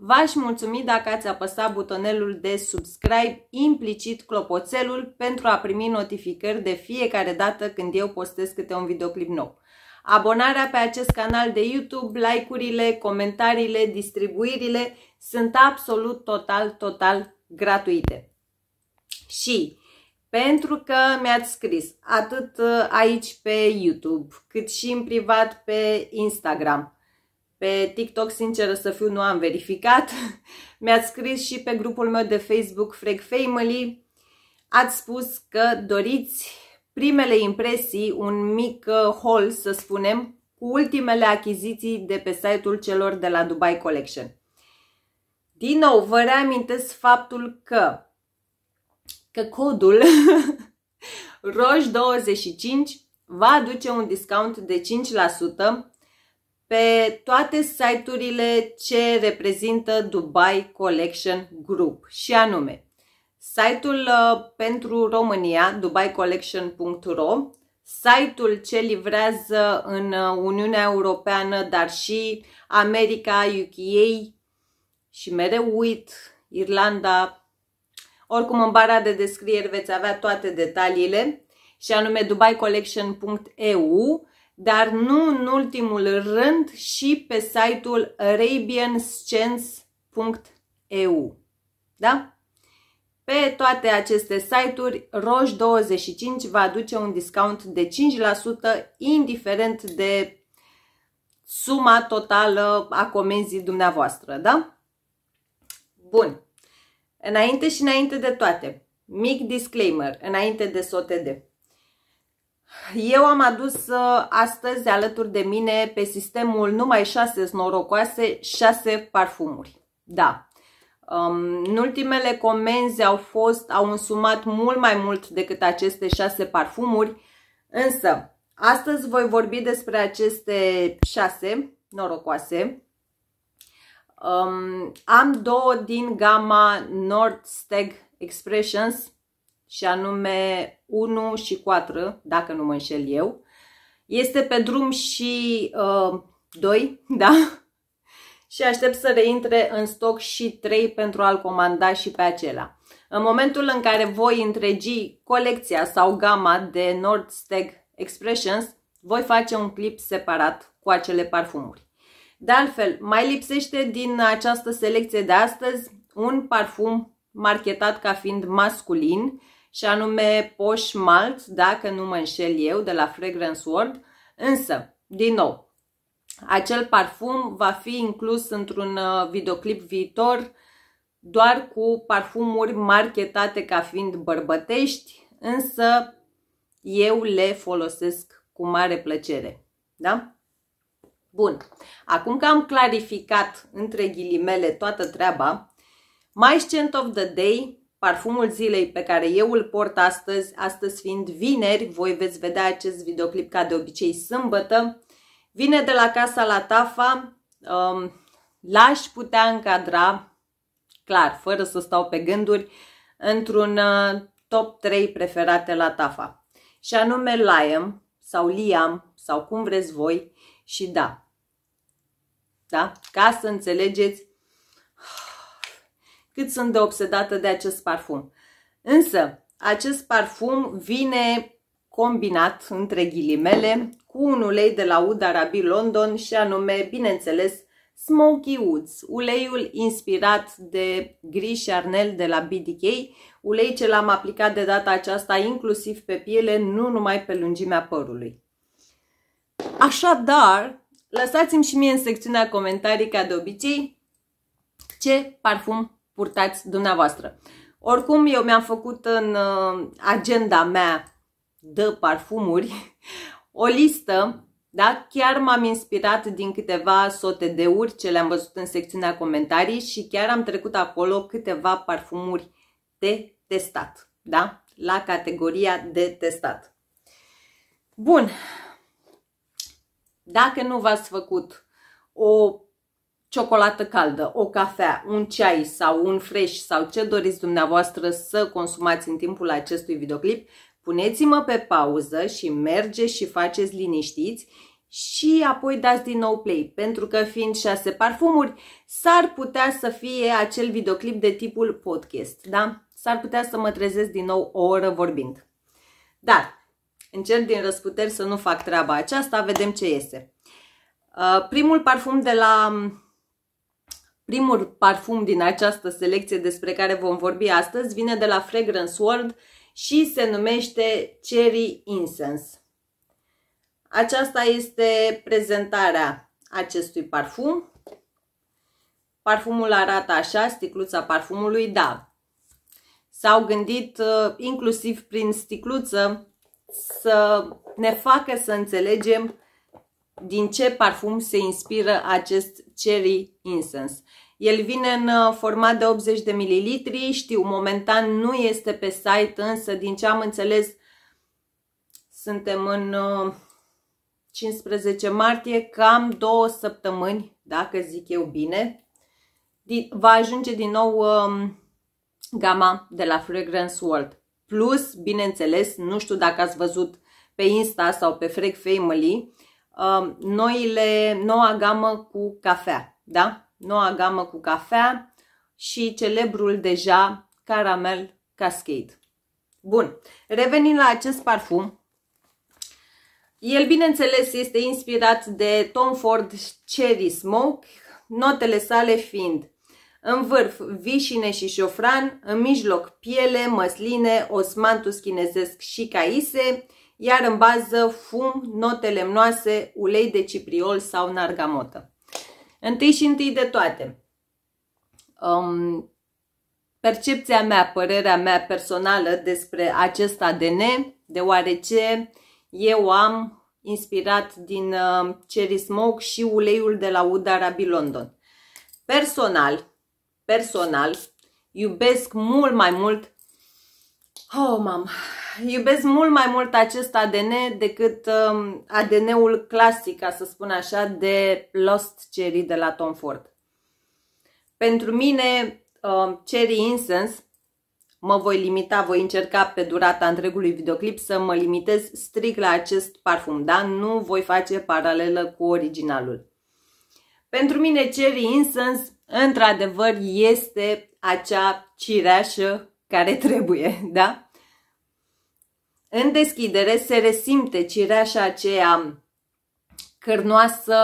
V-aș mulțumi dacă ați apăsat butonelul de subscribe, implicit clopoțelul, pentru a primi notificări de fiecare dată când eu postez câte un videoclip nou. Abonarea pe acest canal de YouTube, like-urile, comentariile, distribuirile sunt absolut total, total gratuite. Și pentru că mi-ați scris atât uh, aici pe YouTube, cât și în privat pe Instagram, pe TikTok, sinceră să fiu, nu am verificat. Mi-ați scris și pe grupul meu de Facebook Freg Family. Ați spus că doriți primele impresii, un mic uh, haul, să spunem, cu ultimele achiziții de pe site-ul celor de la Dubai Collection. Din nou, vă reamintesc faptul că, că codul ROJ25 va aduce un discount de 5% pe toate site-urile ce reprezintă Dubai Collection Group și anume site-ul uh, pentru România, dubaicollection.ro, site-ul ce livrează în uh, Uniunea Europeană, dar și America, UK și mereu uit, Irlanda. Oricum, în bara de descriere veți avea toate detaliile și anume dubaicollection.eu dar nu în ultimul rând și pe site-ul arabianscience.eu. Da? Pe toate aceste site-uri, Roș25 va aduce un discount de 5%, indiferent de suma totală a comenzii dumneavoastră, da? Bun. Înainte și înainte de toate, mic disclaimer, înainte de SOTD. Eu am adus uh, astăzi alături de mine pe sistemul numai 6 norocoase, 6 parfumuri. Da. Um, în ultimele comenzi au fost, au însumat mult mai mult decât aceste 6 parfumuri, însă astăzi voi vorbi despre aceste 6 norocoase. Um, am două din gama Nordsteg Expressions și anume 1 și 4, dacă nu mă înșel eu. Este pe drum și uh, 2, da? și aștept să reintre în stoc și 3 pentru a-l comanda și pe acela. În momentul în care voi întregi colecția sau gama de Nordsteg Expressions, voi face un clip separat cu acele parfumuri. De altfel, mai lipsește din această selecție de astăzi un parfum marketat ca fiind masculin, și anume Posh Malt, dacă nu mă înșel eu, de la Fragrance World. Însă, din nou, acel parfum va fi inclus într-un uh, videoclip viitor doar cu parfumuri marketate ca fiind bărbătești, însă eu le folosesc cu mare plăcere. Da? Bun. Acum că am clarificat între ghilimele toată treaba, my scent of the day parfumul zilei pe care eu îl port astăzi, astăzi fiind vineri, voi veți vedea acest videoclip ca de obicei sâmbătă, vine de la Casa la Tafa, um, l-aș putea încadra, clar, fără să stau pe gânduri, într-un uh, top 3 preferate la Tafa. Și anume Liam sau Liam sau cum vreți voi și da. Da? Ca să înțelegeți cât sunt de obsedată de acest parfum. Însă, acest parfum vine combinat, între ghilimele, cu un ulei de la oud Arabi London și anume, bineînțeles, Smoky Woods, uleiul inspirat de și arnel de la BDK, ulei ce l-am aplicat de data aceasta inclusiv pe piele, nu numai pe lungimea părului. Așadar, lăsați-mi și mie în secțiunea comentarii, ca de obicei, ce parfum purtați dumneavoastră. Oricum, eu mi-am făcut în uh, agenda mea de parfumuri o listă, da? Chiar m-am inspirat din câteva sote de uri ce le-am văzut în secțiunea comentarii și chiar am trecut acolo câteva parfumuri de testat, da? La categoria de testat. Bun. Dacă nu v-ați făcut o ciocolată caldă, o cafea, un ceai sau un fresh sau ce doriți dumneavoastră să consumați în timpul acestui videoclip, puneți-mă pe pauză și mergeți și faceți liniștiți și apoi dați din nou play, pentru că fiind șase parfumuri, s-ar putea să fie acel videoclip de tipul podcast, da? S-ar putea să mă trezesc din nou o oră vorbind. Dar încerc din răsputeri să nu fac treaba aceasta, vedem ce iese. Uh, primul parfum de la Primul parfum din această selecție despre care vom vorbi astăzi vine de la Fragrance World și se numește Cherry Incense. Aceasta este prezentarea acestui parfum. Parfumul arată așa, sticluța parfumului, da. S-au gândit uh, inclusiv prin sticluță să ne facă să înțelegem din ce parfum se inspiră acest cherry incense. El vine în uh, format de 80 de mililitri, știu, momentan nu este pe site, însă din ce am înțeles suntem în 15 uh, martie, cam două săptămâni, dacă zic eu bine, va ajunge din nou um, gama de la Fragrance World. Plus, bineînțeles, nu știu dacă ați văzut pe Insta sau pe Frag Family, um, noile, noua gamă cu cafea, da? noua gamă cu cafea și celebrul deja caramel cascade. Bun, revenind la acest parfum, el bineînțeles este inspirat de Tom Ford Cherry Smoke, notele sale fiind în vârf vișine și șofran, în mijloc piele, măsline, osmantus chinezesc și caise, iar în bază fum, note lemnoase, ulei de cipriol sau nargamotă. Întâi și întâi de toate, um, percepția mea, părerea mea personală despre acest ADN, deoarece eu am inspirat din uh, Cherry Smoke și uleiul de la Uda Rabi London. Personal, personal, iubesc mult mai mult Oh, mam, iubesc mult mai mult acest ADN decât um, ADN-ul clasic, ca să spun așa, de Lost Cherry de la Tom Ford. Pentru mine, um, Cherry Incense, mă voi limita, voi încerca pe durata întregului videoclip să mă limitez strict la acest parfum, dar Nu voi face paralelă cu originalul. Pentru mine, Cherry Incense, într-adevăr, este acea cireașă care trebuie, da? În deschidere se resimte cireașa aceea cărnoasă,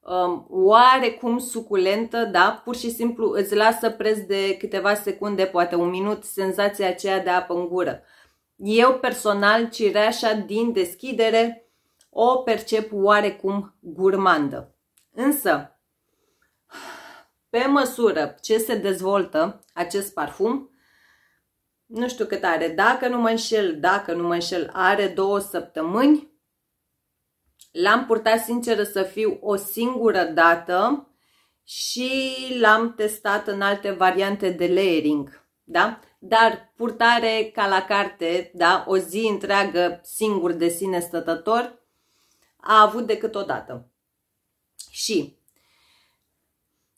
um, oarecum suculentă, da? Pur și simplu îți lasă preț de câteva secunde, poate un minut, senzația aceea de apă în gură. Eu personal cireașa din deschidere o percep oarecum gurmandă. Însă, pe măsură ce se dezvoltă acest parfum, nu știu cât are, dacă nu mă înșel, dacă nu mă înșel, are două săptămâni. L-am purtat, sinceră să fiu, o singură dată și l-am testat în alte variante de layering, da? Dar purtare ca la carte, da? O zi întreagă singur de sine stătător, a avut decât o dată. Și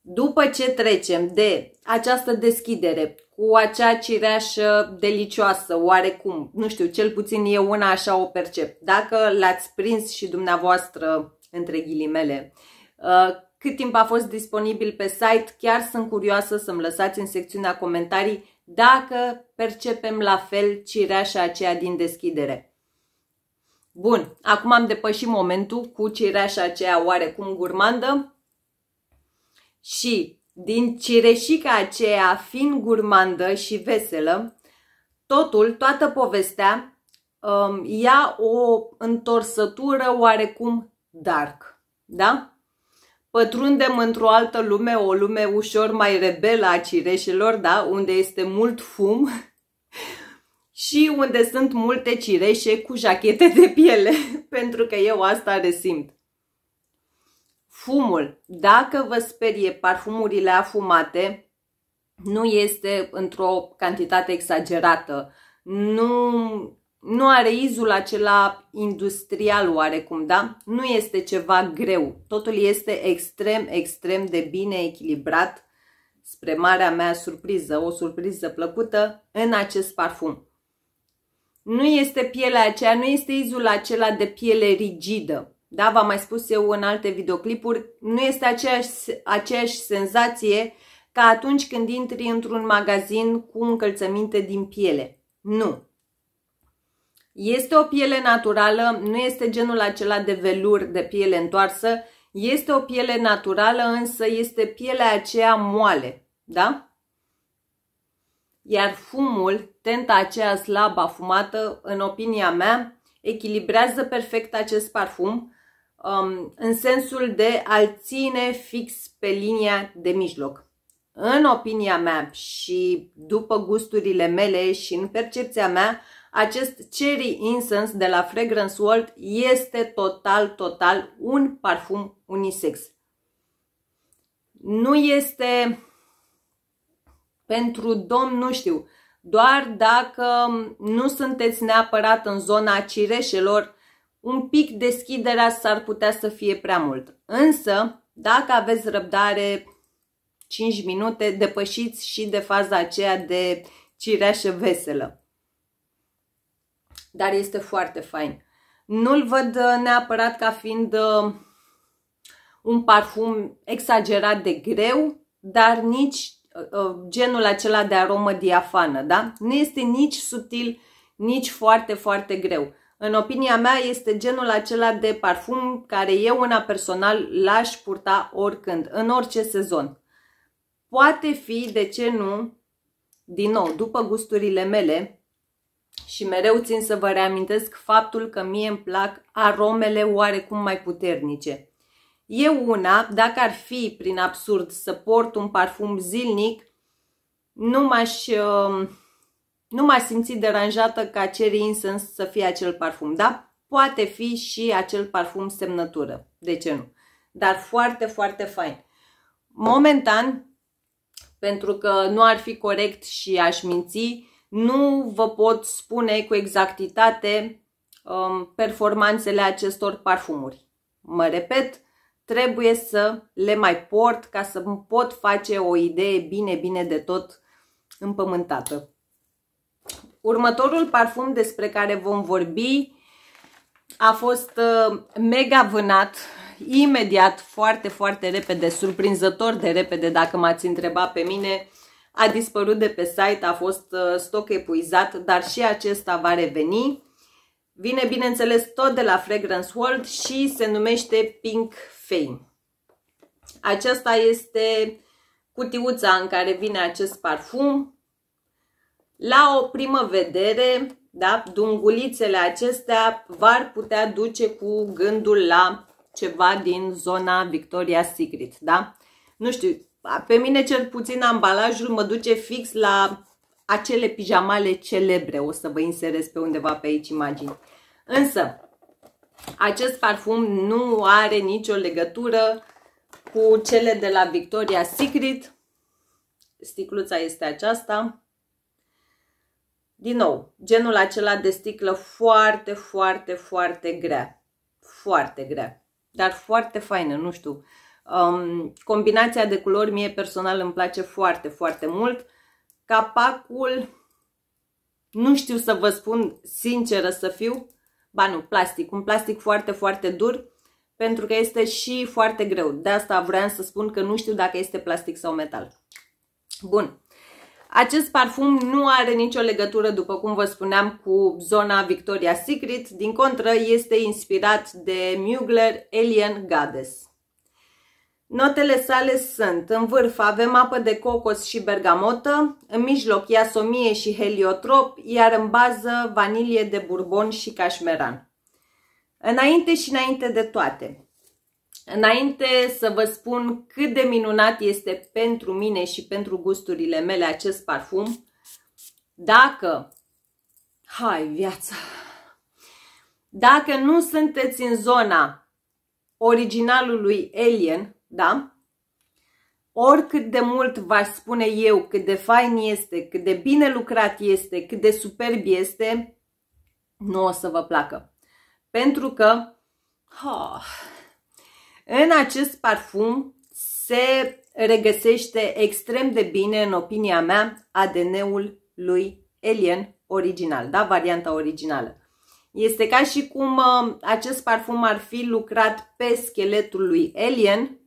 după ce trecem de această deschidere cu acea cireașă delicioasă, oarecum. Nu știu, cel puțin eu una așa o percep. Dacă l-ați prins și dumneavoastră, între ghilimele, uh, cât timp a fost disponibil pe site, chiar sunt curioasă să-mi lăsați în secțiunea comentarii dacă percepem la fel cireașa aceea din deschidere. Bun, acum am depășit momentul cu cireașa aceea oarecum gurmandă și din cireșica aceea, fin gurmandă și veselă, totul, toată povestea, um, ia o întorsătură oarecum dark, da? Pătrundem într-o altă lume, o lume ușor mai rebelă a cireșelor, da? Unde este mult fum și unde sunt multe cireșe cu jachete de piele, pentru că eu asta resimt. Fumul. Dacă vă sperie parfumurile afumate, nu este într-o cantitate exagerată. Nu, nu are izul acela industrial oarecum, da? Nu este ceva greu. Totul este extrem, extrem de bine echilibrat spre marea mea surpriză, o surpriză plăcută în acest parfum. Nu este pielea aceea, nu este izul acela de piele rigidă da, v-am mai spus eu în alte videoclipuri, nu este aceeași, aceeași senzație ca atunci când intri într-un magazin cu încălțăminte din piele. Nu. Este o piele naturală, nu este genul acela de velur de piele întoarsă, este o piele naturală, însă este pielea aceea moale, da? Iar fumul, tenta aceea slabă afumată, în opinia mea, echilibrează perfect acest parfum, um, în sensul de a ține fix pe linia de mijloc. În opinia mea și după gusturile mele și în percepția mea, acest Cherry Incense de la Fragrance World este total, total un parfum unisex. Nu este pentru domn, nu știu, doar dacă nu sunteți neapărat în zona cireșelor un pic deschiderea s-ar putea să fie prea mult. Însă, dacă aveți răbdare 5 minute, depășiți și de faza aceea de cireașă veselă. Dar este foarte fain. Nu-l văd uh, neapărat ca fiind uh, un parfum exagerat de greu, dar nici uh, genul acela de aromă diafană, da? Nu este nici subtil, nici foarte, foarte greu în opinia mea, este genul acela de parfum care eu, una personal, l-aș purta oricând, în orice sezon. Poate fi, de ce nu, din nou, după gusturile mele și mereu țin să vă reamintesc faptul că mie îmi plac aromele oarecum mai puternice. Eu una, dacă ar fi prin absurd să port un parfum zilnic, nu m-aș... Uh, nu m-aș simți deranjată ca Cherry Incense să fie acel parfum, da? Poate fi și acel parfum semnătură, de ce nu? Dar foarte, foarte fain. Momentan, pentru că nu ar fi corect și aș minți, nu vă pot spune cu exactitate um, performanțele acestor parfumuri. Mă repet, trebuie să le mai port ca să pot face o idee bine, bine de tot împământată. Următorul parfum despre care vom vorbi a fost uh, mega vânat, imediat, foarte, foarte repede, surprinzător de repede, dacă m-ați întrebat pe mine, a dispărut de pe site, a fost uh, stoc epuizat, dar și acesta va reveni. Vine, bineînțeles, tot de la Fragrance World și se numește Pink Fame. Aceasta este cutiuța în care vine acest parfum. La o primă vedere, da, dungulițele acestea v-ar putea duce cu gândul la ceva din zona Victoria Secret, da? Nu știu, pe mine cel puțin ambalajul mă duce fix la acele pijamale celebre. O să vă inserez pe undeva pe aici imagini. Însă, acest parfum nu are nicio legătură cu cele de la Victoria Secret. Sticluța este aceasta. Din nou, genul acela de sticlă foarte, foarte, foarte grea. Foarte grea. Dar foarte faină, nu știu. Um, combinația de culori mie personal îmi place foarte, foarte mult. Capacul, nu știu să vă spun sinceră să fiu, ba nu, plastic, un plastic foarte, foarte dur, pentru că este și foarte greu. De asta vreau să spun că nu știu dacă este plastic sau metal. Bun, acest parfum nu are nicio legătură, după cum vă spuneam, cu zona Victoria's Secret, din contră este inspirat de Mugler Alien Goddess. Notele sale sunt, în vârf avem apă de cocos și bergamotă, în mijloc iasomie și heliotrop, iar în bază vanilie de bourbon și cașmeran. Înainte și înainte de toate, Înainte să vă spun cât de minunat este pentru mine și pentru gusturile mele acest parfum, dacă, hai viața, dacă nu sunteți în zona originalului Alien, da? Oricât de mult v-aș spune eu cât de fain este, cât de bine lucrat este, cât de superb este, nu o să vă placă. Pentru că... Oh, în acest parfum se regăsește extrem de bine, în opinia mea, ADN-ul lui Alien original, da? Varianta originală. Este ca și cum uh, acest parfum ar fi lucrat pe scheletul lui Alien,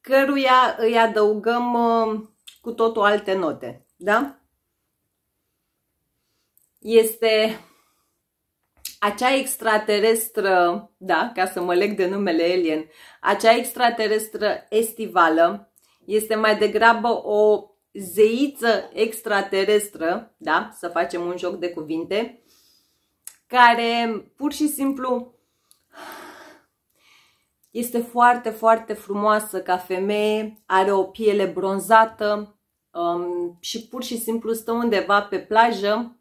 căruia îi adăugăm uh, cu totul alte note, da? Este acea extraterestră, da, ca să mă leg de numele alien, acea extraterestră estivală este mai degrabă o zeiță extraterestră, da, să facem un joc de cuvinte, care pur și simplu este foarte, foarte frumoasă ca femeie, are o piele bronzată um, și pur și simplu stă undeva pe plajă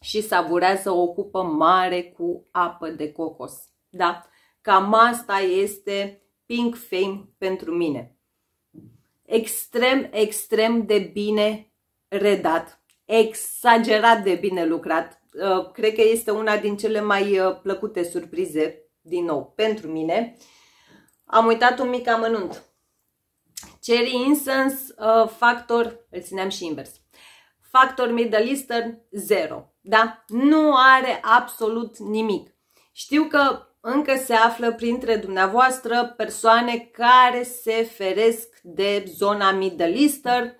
și savurează o cupă mare cu apă de cocos. Da? Cam asta este Pink Fame pentru mine. Extrem, extrem de bine redat, exagerat de bine lucrat. Uh, cred că este una din cele mai uh, plăcute surprize, din nou, pentru mine. Am uitat un mic amănunt. Cherry Incense, uh, factor, îl țineam și invers factor Middle Eastern zero. Da? Nu are absolut nimic. Știu că încă se află printre dumneavoastră persoane care se feresc de zona Middle Eastern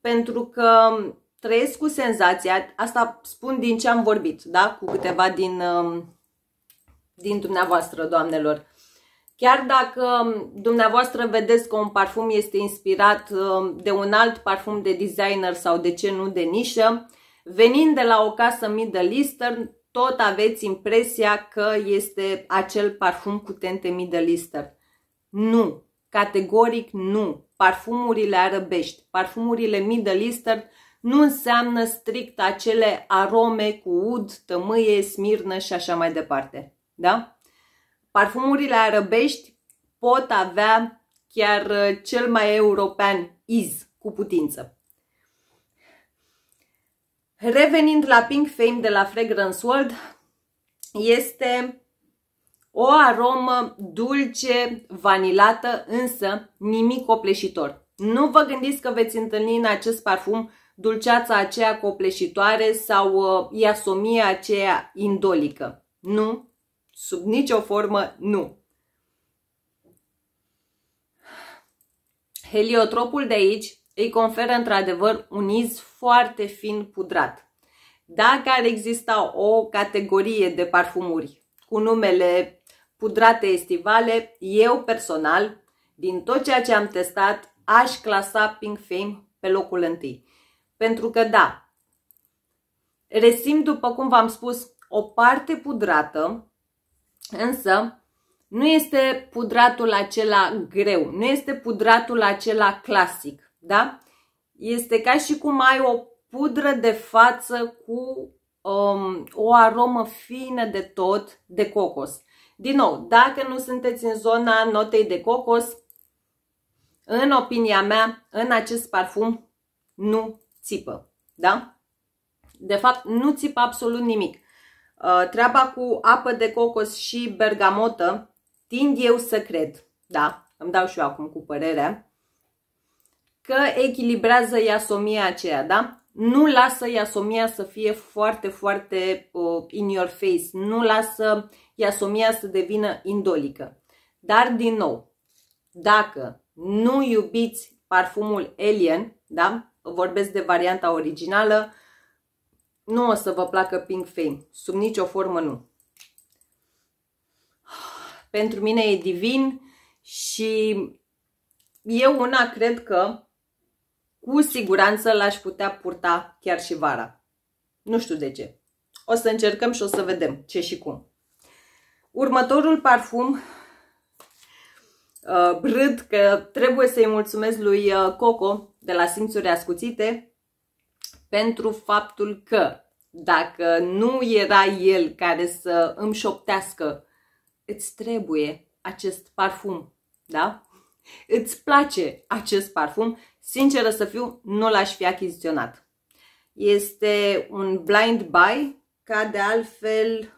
pentru că trăiesc cu senzația, asta spun din ce am vorbit, da? cu câteva din, um, din dumneavoastră, doamnelor, Chiar dacă um, dumneavoastră vedeți că un parfum este inspirat um, de un alt parfum de designer sau de ce nu de nișă, venind de la o casă Middle Eastern, tot aveți impresia că este acel parfum cu tente Middle Eastern. Nu, categoric nu. Parfumurile arăbești, parfumurile Middle Eastern nu înseamnă strict acele arome cu ud, tămâie, smirnă și așa mai departe. Da? Parfumurile arăbești pot avea chiar uh, cel mai european iz cu putință. Revenind la Pink Fame de la Fragrance World, este o aromă dulce, vanilată, însă nimic copleșitor. Nu vă gândiți că veți întâlni în acest parfum dulceața aceea copleșitoare sau uh, iasomia aceea indolică. Nu, Sub nicio formă, nu. Heliotropul de aici îi conferă într-adevăr un iz foarte fin pudrat. Dacă ar exista o categorie de parfumuri cu numele pudrate estivale, eu personal, din tot ceea ce am testat, aș clasa Pink Fame pe locul întâi. Pentru că da, resimt, după cum v-am spus, o parte pudrată, Însă, nu este pudratul acela greu, nu este pudratul acela clasic, da? Este ca și cum ai o pudră de față cu um, o aromă fină de tot de cocos. Din nou, dacă nu sunteți în zona notei de cocos, în opinia mea, în acest parfum nu țipă, da? De fapt, nu țipă absolut nimic. Uh, treaba cu apă de cocos și bergamotă, tind eu să cred, da, îmi dau și eu acum cu părerea, că echilibrează iasomia aceea, da? Nu lasă iasomia să fie foarte, foarte uh, in your face, nu lasă iasomia să devină indolică. Dar, din nou, dacă nu iubiți parfumul Alien, da? Vorbesc de varianta originală, nu o să vă placă Pink Fame, sub nicio formă nu. Pentru mine e divin și eu una cred că cu siguranță l-aș putea purta chiar și vara. Nu știu de ce. O să încercăm și o să vedem ce și cum. Următorul parfum, uh, râd că trebuie să-i mulțumesc lui uh, Coco de la Simțuri Ascuțite pentru faptul că dacă nu era el care să îmi șoptească, îți trebuie acest parfum, da? Îți place acest parfum? Sinceră să fiu, nu l-aș fi achiziționat. Este un blind buy, ca de altfel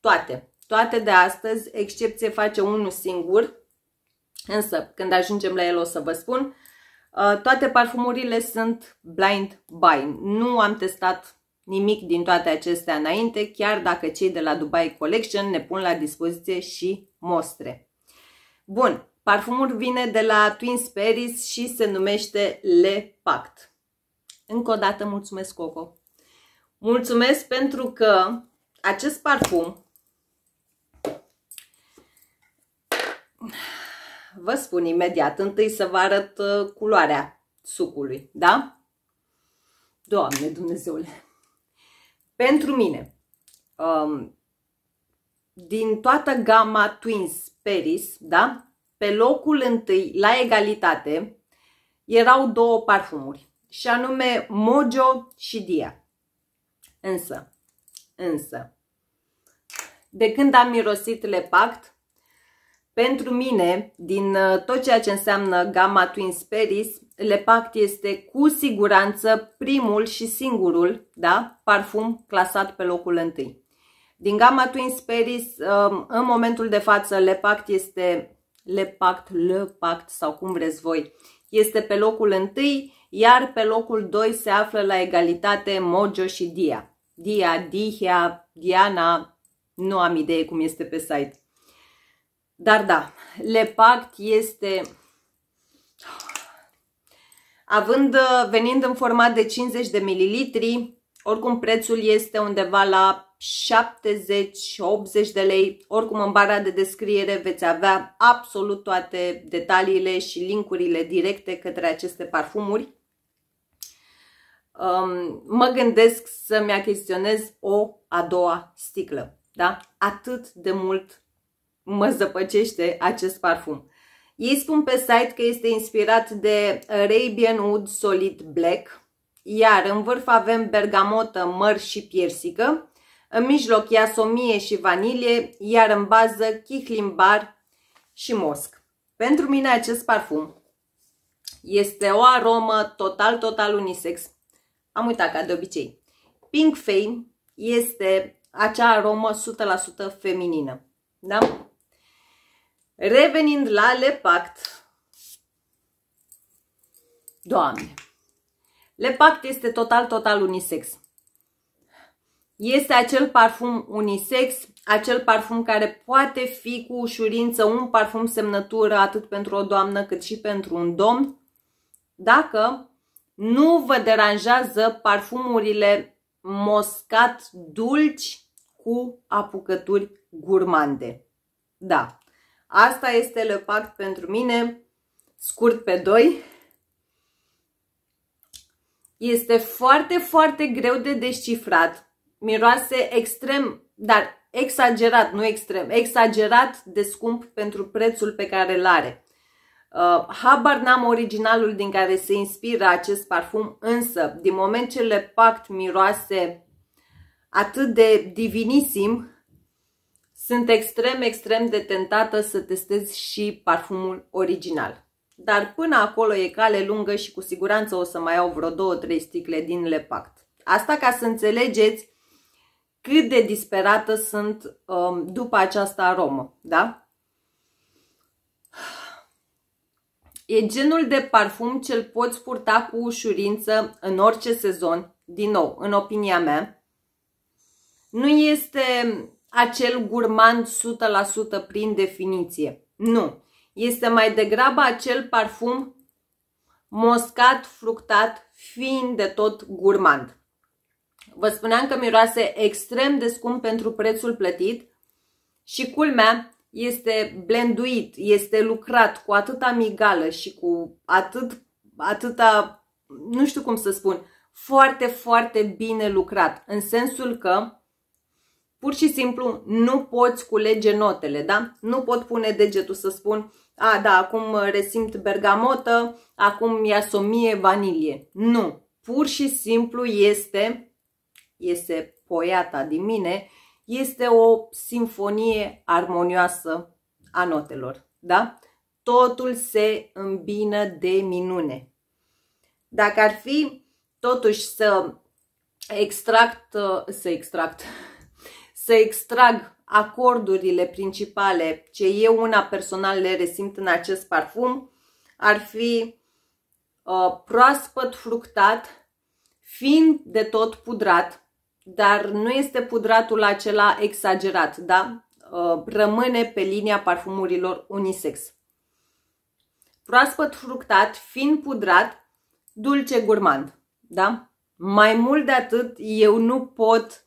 toate. Toate de astăzi, excepție face unul singur, însă când ajungem la el o să vă spun. Uh, toate parfumurile sunt blind buy. Nu am testat nimic din toate acestea înainte, chiar dacă cei de la Dubai Collection ne pun la dispoziție și mostre. Bun, parfumul vine de la Twin Paris și se numește Le Pact. Încă o dată mulțumesc, Coco! Mulțumesc pentru că acest parfum Vă spun imediat. Întâi să vă arăt uh, culoarea sucului, da? Doamne Dumnezeule! Pentru mine, um, din toată gama Twins Paris, da? Pe locul întâi, la egalitate, erau două parfumuri, și anume Mojo și Dia. Însă, însă, de când am mirosit Le Pact, pentru mine, din uh, tot ceea ce înseamnă gama Twin Spirits, Lepact este cu siguranță primul și singurul da, parfum clasat pe locul întâi. Din gama Twin Spirits, um, în momentul de față, Lepact este Lepact, Lepact sau cum vreți voi, este pe locul întâi, iar pe locul 2 se află la egalitate Mojo și Dia. Dia, Dihia, Diana, nu am idee cum este pe site. Dar da, lepact este având venind în format de 50 de mililitri, oricum prețul este undeva la 70-80 de lei. Oricum în bara de descriere veți avea absolut toate detaliile și linkurile directe către aceste parfumuri. Um, mă gândesc să-mi achiziționez o a doua sticlă. Da? Atât de mult mă zăpăcește acest parfum. Ei spun pe site că este inspirat de Arabian Wood Solid Black, iar în vârf avem bergamotă, măr și piersică, în mijloc iasomie și vanilie, iar în bază chihlimbar și mosc. Pentru mine acest parfum este o aromă total, total unisex. Am uitat ca de obicei. Pink Fame este acea aromă 100% feminină. Da? Revenind la lepact. Doamne! Lepact este total, total unisex. Este acel parfum unisex, acel parfum care poate fi cu ușurință un parfum semnătură atât pentru o doamnă cât și pentru un domn, dacă nu vă deranjează parfumurile moscat dulci cu apucături gurmande. Da, Asta este lepact pentru mine, scurt pe 2. Este foarte, foarte greu de descifrat. Miroase extrem, dar exagerat, nu extrem, exagerat de scump pentru prețul pe care îl are. Uh, habar n-am originalul din care se inspiră acest parfum, însă, din moment ce le pact miroase atât de divinisim, sunt extrem, extrem de tentată să testez și parfumul original. Dar până acolo e cale lungă și cu siguranță o să mai iau vreo 2-3 sticle din Lepact. Asta ca să înțelegeți cât de disperată sunt um, după această aromă, da? E genul de parfum ce îl poți purta cu ușurință în orice sezon, din nou, în opinia mea. Nu este acel gurmand 100% prin definiție. Nu. Este mai degrabă acel parfum moscat, fructat, fiind de tot gurmand. Vă spuneam că miroase extrem de scump pentru prețul plătit și culmea este blenduit, este lucrat cu atâta migală și cu atât, atâta, nu știu cum să spun, foarte, foarte bine lucrat. În sensul că Pur și simplu nu poți culege notele, da? Nu pot pune degetul să spun, a, da, acum uh, resimt bergamotă, acum ia o mie vanilie. Nu, pur și simplu este, este poiata din mine, este o simfonie armonioasă a notelor, da? Totul se îmbină de minune. Dacă ar fi totuși să extract, uh, să extract, să extrag acordurile principale ce eu una personal le resimt în acest parfum ar fi uh, proaspăt fructat, fiind de tot pudrat, dar nu este pudratul acela exagerat, da? Uh, rămâne pe linia parfumurilor unisex. Proaspăt fructat, fiind pudrat, dulce gurmand, da? Mai mult de atât, eu nu pot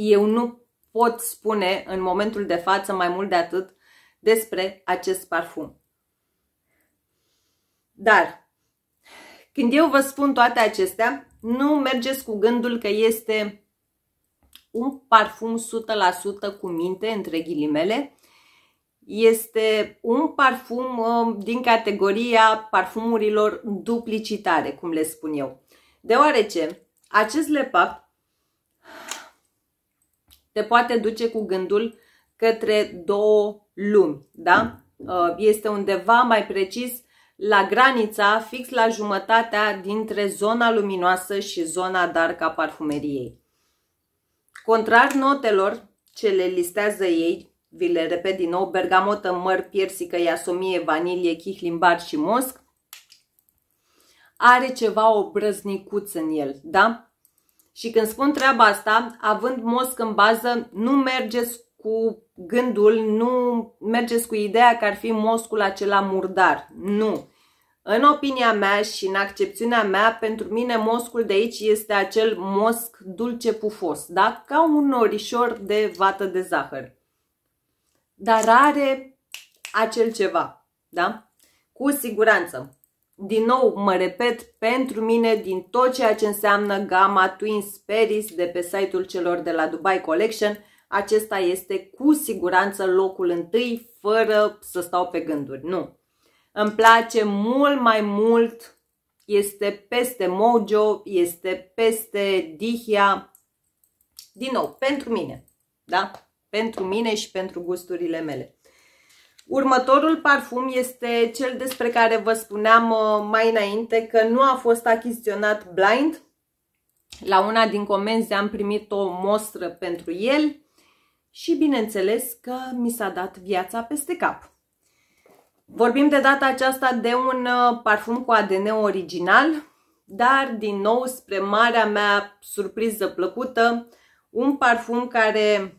eu nu pot spune în momentul de față mai mult de atât despre acest parfum. Dar, când eu vă spun toate acestea, nu mergeți cu gândul că este un parfum 100% cu minte, între ghilimele. Este un parfum ă, din categoria parfumurilor duplicitare, cum le spun eu. Deoarece acest lepac te poate duce cu gândul către două lumi, da? Uh, este undeva mai precis la granița, fix la jumătatea dintre zona luminoasă și zona dark a parfumeriei. Contrar notelor ce le listează ei, vi le repet din nou, bergamotă, măr, piersică, iasomie, vanilie, chihlimbar și mosc, are ceva obrăznicuț în el, da? Și când spun treaba asta, având mosc în bază, nu mergeți cu gândul, nu mergeți cu ideea că ar fi moscul acela murdar. Nu. În opinia mea și în accepțiunea mea, pentru mine moscul de aici este acel mosc dulce pufos, da? ca un orișor de vată de zahăr. Dar are acel ceva, da? Cu siguranță din nou, mă repet, pentru mine, din tot ceea ce înseamnă gama Twin Paris de pe site-ul celor de la Dubai Collection, acesta este cu siguranță locul întâi, fără să stau pe gânduri. Nu. Îmi place mult mai mult, este peste Mojo, este peste Dihia. Din nou, pentru mine. Da? Pentru mine și pentru gusturile mele. Următorul parfum este cel despre care vă spuneam uh, mai înainte că nu a fost achiziționat blind. La una din comenzi am primit o mostră pentru el și bineînțeles că mi s-a dat viața peste cap. Vorbim de data aceasta de un uh, parfum cu ADN original, dar din nou spre marea mea surpriză plăcută, un parfum care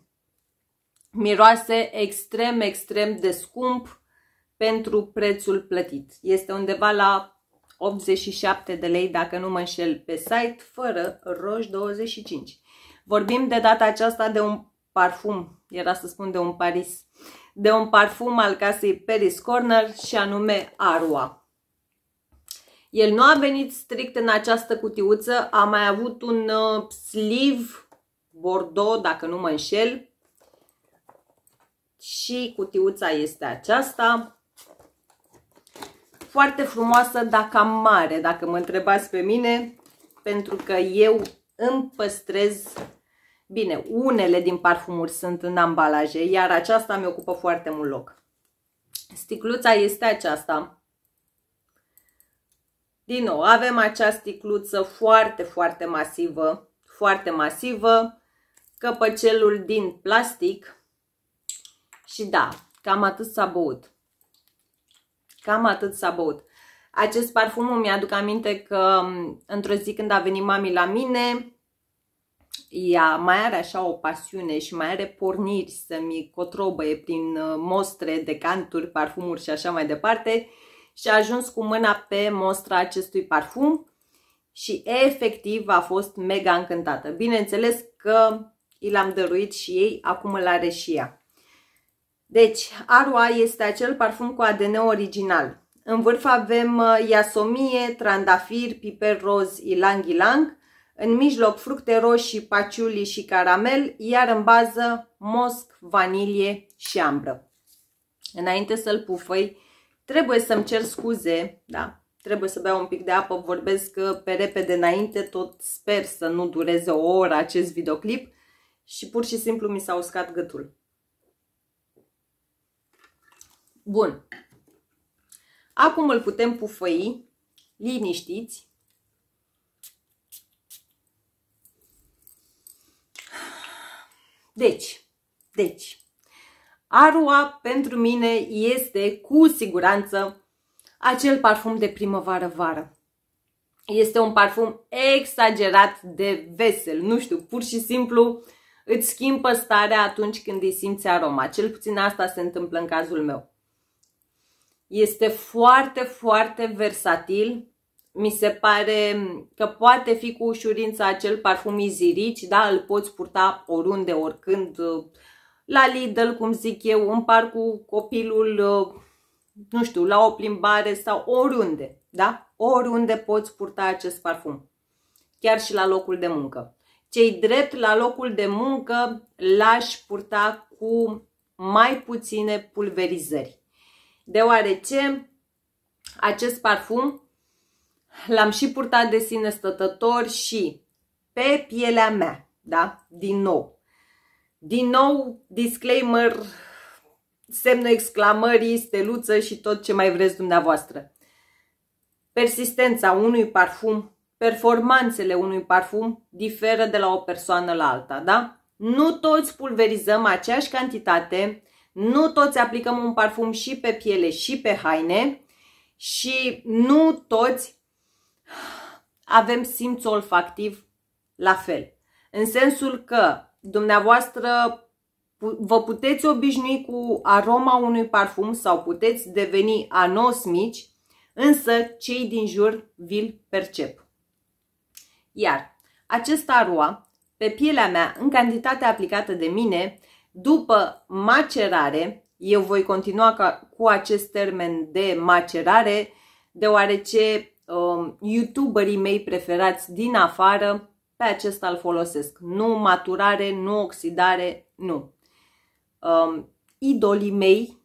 miroase extrem, extrem de scump pentru prețul plătit. Este undeva la 87 de lei, dacă nu mă înșel, pe site, fără roș 25. Vorbim de data aceasta de un parfum, era să spun de un Paris, de un parfum al casei Paris Corner și anume Arua. El nu a venit strict în această cutiuță, a mai avut un uh, sleeve bordeaux, dacă nu mă înșel, și cutiuța este aceasta. Foarte frumoasă, dacă am mare, dacă mă întrebați pe mine, pentru că eu îmi păstrez Bine, unele din parfumuri sunt în ambalaje, iar aceasta mi ocupă foarte mult loc. Sticluța este aceasta. Din nou, avem acea sticluță foarte, foarte masivă, foarte masivă, căpăcelul din plastic, și da, cam atât s-a băut. Cam atât s-a băut. Acest parfum îmi aduc aminte că într-o zi când a venit mami la mine, ea mai are așa o pasiune și mai are porniri să-mi cotrobăie prin uh, mostre, decanturi, parfumuri și așa mai departe și a ajuns cu mâna pe mostra acestui parfum și efectiv a fost mega încântată. Bineînțeles că i l-am dăruit și ei, acum îl are și ea. Deci, Aroa este acel parfum cu ADN original. În vârf avem uh, iasomie, trandafir, piper roz, ilang-ilang, în mijloc fructe roșii, paciuli și caramel, iar în bază mosc, vanilie și ambră. Înainte să-l pufăi, trebuie să-mi cer scuze, da, trebuie să beau un pic de apă, vorbesc uh, pe repede înainte, tot sper să nu dureze o oră acest videoclip și pur și simplu mi s-a uscat gâtul. Bun. Acum îl putem pufăi liniștiți. Deci, deci, Arua pentru mine este cu siguranță acel parfum de primăvară-vară. Este un parfum exagerat de vesel, nu știu, pur și simplu îți schimbă starea atunci când îi simți aroma. Cel puțin asta se întâmplă în cazul meu. Este foarte, foarte versatil. Mi se pare că poate fi cu ușurință acel parfum izirici, da? Îl poți purta oriunde, oricând, la Lidl, cum zic eu, în parc cu copilul, nu știu, la o plimbare sau oriunde, da? Oriunde poți purta acest parfum, chiar și la locul de muncă. Cei drept la locul de muncă l-aș purta cu mai puține pulverizări deoarece acest parfum l-am și purtat de sine stătător și pe pielea mea, da? Din nou. Din nou, disclaimer, semnul exclamării, steluță și tot ce mai vreți dumneavoastră. Persistența unui parfum, performanțele unui parfum diferă de la o persoană la alta, da? Nu toți pulverizăm aceeași cantitate nu toți aplicăm un parfum și pe piele și pe haine și nu toți avem simț olfactiv la fel. În sensul că dumneavoastră vă puteți obișnui cu aroma unui parfum sau puteți deveni anosmici, însă cei din jur vi-l percep. Iar acest aroa, pe pielea mea, în cantitatea aplicată de mine, după macerare, eu voi continua ca, cu acest termen de macerare, deoarece um, youtuberii mei preferați din afară pe acesta îl folosesc. Nu maturare, nu oxidare, nu. Um, idolii mei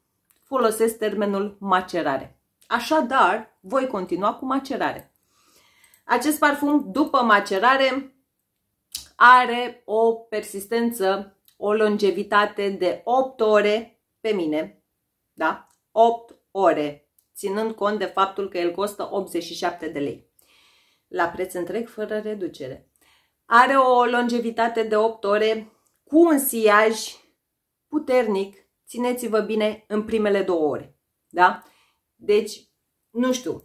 folosesc termenul macerare. Așadar, voi continua cu macerare. Acest parfum după macerare are o persistență o longevitate de 8 ore pe mine, da? 8 ore, ținând cont de faptul că el costă 87 de lei. La preț întreg, fără reducere. Are o longevitate de 8 ore cu un siaj puternic, țineți-vă bine, în primele două ore. Da? Deci, nu știu,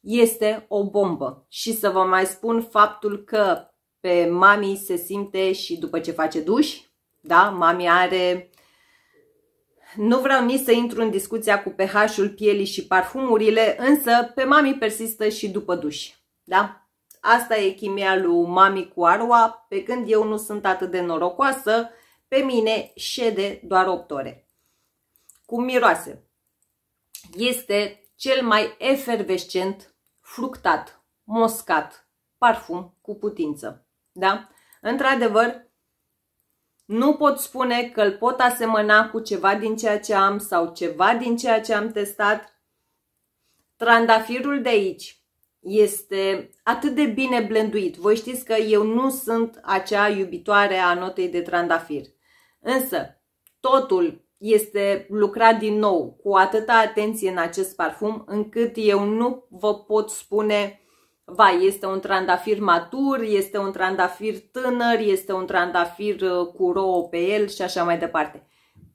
este o bombă. Și să vă mai spun faptul că pe mami se simte și după ce face duș, da? Mami are... Nu vreau nici să intru în discuția cu pH-ul pielii și parfumurile, însă pe mami persistă și după duș. Da? Asta e chimia lui mami cu aroa, pe când eu nu sunt atât de norocoasă, pe mine șede doar 8 ore. Cum miroase. Este cel mai efervescent, fructat, moscat, parfum cu putință. Da? Într-adevăr, nu pot spune că îl pot asemăna cu ceva din ceea ce am sau ceva din ceea ce am testat. Trandafirul de aici este atât de bine blenduit. Voi știți că eu nu sunt acea iubitoare a notei de trandafir. Însă, totul este lucrat din nou cu atâta atenție în acest parfum încât eu nu vă pot spune Vai, este un trandafir matur, este un trandafir tânăr, este un trandafir uh, cu rouă pe el și așa mai departe.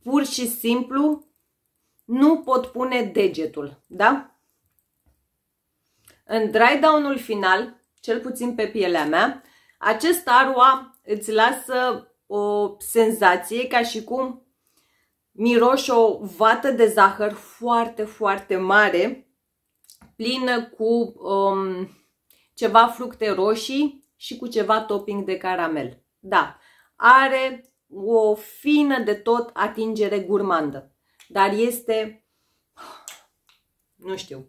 Pur și simplu nu pot pune degetul, da? În dry down-ul final, cel puțin pe pielea mea, acest aroa îți lasă o senzație ca și cum miroși o vată de zahăr foarte, foarte mare, plină cu um, ceva fructe roșii și cu ceva topping de caramel. Da, are o fină de tot atingere gurmandă, dar este, nu știu,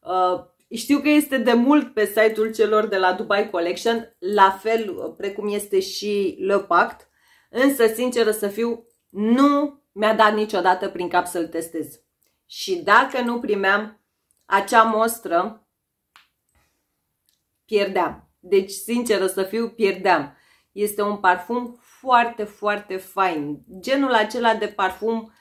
uh, știu că este de mult pe site-ul celor de la Dubai Collection, la fel uh, precum este și Le Pact, însă, sinceră să fiu, nu mi-a dat niciodată prin cap să-l testez. Și dacă nu primeam acea mostră pierdeam. Deci, sinceră să fiu, pierdeam. Este un parfum foarte, foarte fain. Genul acela de parfum,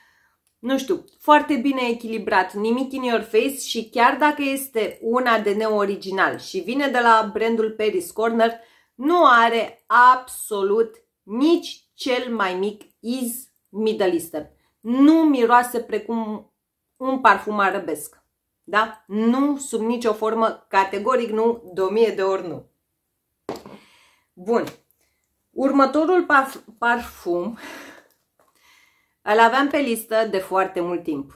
nu știu, foarte bine echilibrat, nimic in your face și chiar dacă este una de original și vine de la brandul Paris Corner, nu are absolut nici cel mai mic iz Middle Eastern. Nu miroase precum un parfum arabesc. Da? Nu, sub nicio formă, categoric nu, de o mie de ori nu. Bun. Următorul parfum îl aveam pe listă de foarte mult timp.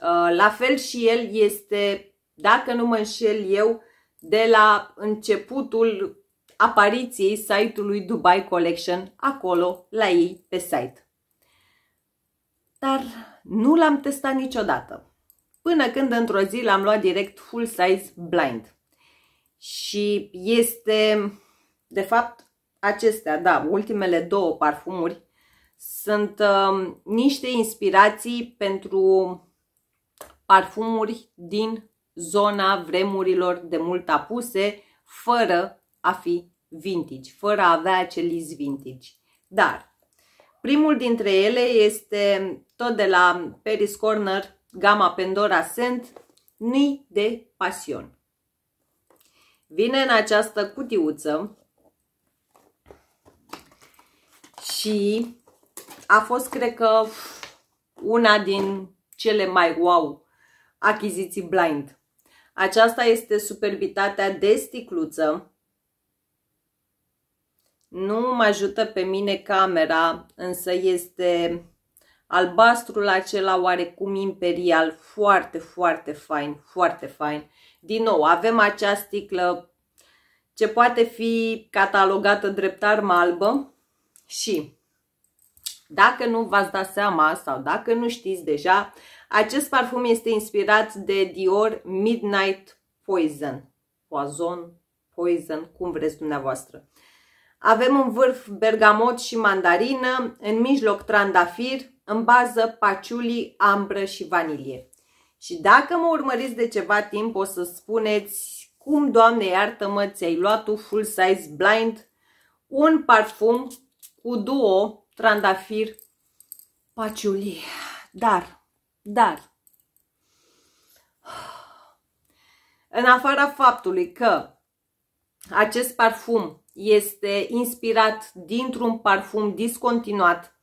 Uh, la fel și el este, dacă nu mă înșel eu, de la începutul apariției site-ului Dubai Collection, acolo, la ei, pe site. Dar nu l-am testat niciodată până când într-o zi l-am luat direct full size blind. Și este, de fapt, acestea, da, ultimele două parfumuri sunt uh, niște inspirații pentru parfumuri din zona vremurilor de mult apuse, fără a fi vintage, fără a avea acel iz vintage. Dar primul dintre ele este tot de la Paris Corner gama Pandora Scent Ni de Pasion. Vine în această cutiuță și a fost, cred că, una din cele mai wow achiziții blind. Aceasta este superbitatea de sticluță. Nu mă ajută pe mine camera, însă este albastrul acela oarecum imperial, foarte, foarte fain, foarte fain. Din nou, avem acea sticlă ce poate fi catalogată drept armă albă și dacă nu v-ați dat seama sau dacă nu știți deja, acest parfum este inspirat de Dior Midnight Poison. Poison, poison, cum vreți dumneavoastră. Avem un vârf bergamot și mandarină, în mijloc trandafir, în bază paciuli, ambră și vanilie. Și dacă mă urmăriți de ceva timp, o să spuneți cum, Doamne iartă-mă, ți-ai luat tu full size blind un parfum cu duo trandafir paciuli. Dar, dar, în afara faptului că acest parfum este inspirat dintr-un parfum discontinuat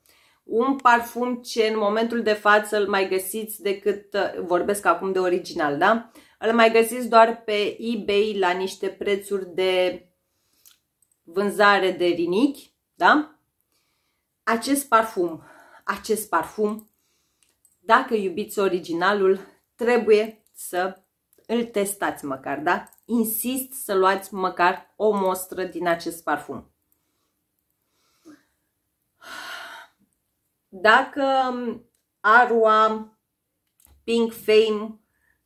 un parfum ce în momentul de față îl mai găsiți decât, uh, vorbesc acum de original, da? Îl mai găsiți doar pe eBay la niște prețuri de vânzare de rinichi, da? Acest parfum, acest parfum, dacă iubiți originalul, trebuie să îl testați măcar, da? Insist să luați măcar o mostră din acest parfum. Dacă Arua, Pink Fame,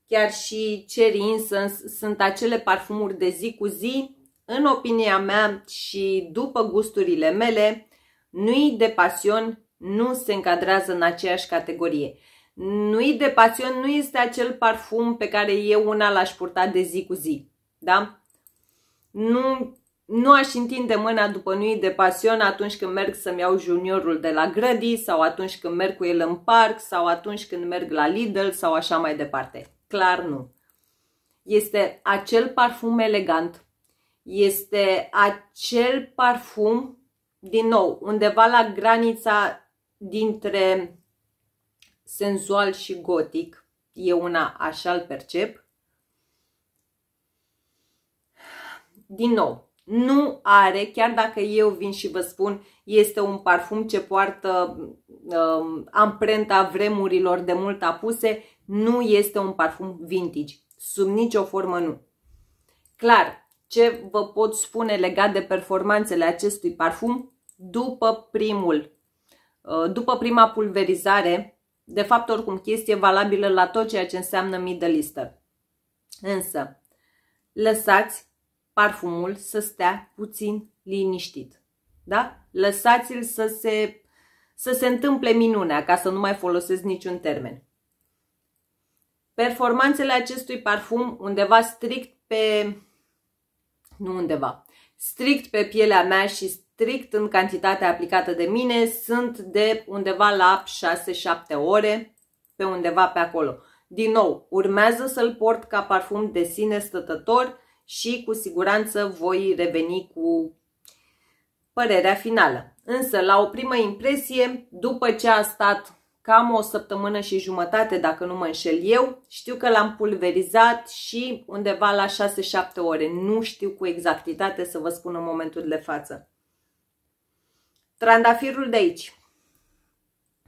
chiar și Cherry Incense sunt acele parfumuri de zi cu zi, în opinia mea și după gusturile mele, nu-i de Pasion nu se încadrează în aceeași categorie. Nu-i de Pasion nu este acel parfum pe care eu una l-aș purta de zi cu zi. Da? Nu nu aș întinde mâna după nui de pasiune atunci când merg să-mi iau juniorul de la grădi sau atunci când merg cu el în parc sau atunci când merg la Lidl sau așa mai departe. Clar nu. Este acel parfum elegant. Este acel parfum, din nou, undeva la granița dintre senzual și gotic. Eu una așa îl percep. Din nou, nu are, chiar dacă eu vin și vă spun, este un parfum ce poartă um, amprenta vremurilor de mult apuse, nu este un parfum vintage. Sub nicio formă nu. Clar, ce vă pot spune legat de performanțele acestui parfum? După primul, uh, după prima pulverizare, de fapt oricum chestie valabilă la tot ceea ce înseamnă middle Easter. Însă, lăsați parfumul să stea puțin liniștit. Da? Lăsați-l să se, să se întâmple minunea, ca să nu mai folosesc niciun termen. Performanțele acestui parfum undeva strict pe... Nu undeva. Strict pe pielea mea și strict în cantitatea aplicată de mine sunt de undeva la 6-7 ore, pe undeva pe acolo. Din nou, urmează să-l port ca parfum de sine stătător, și cu siguranță voi reveni cu părerea finală. Însă, la o primă impresie, după ce a stat cam o săptămână și jumătate, dacă nu mă înșel eu, știu că l-am pulverizat și undeva la 6-7 ore. Nu știu cu exactitate să vă spun în momentul de față. Trandafirul de aici.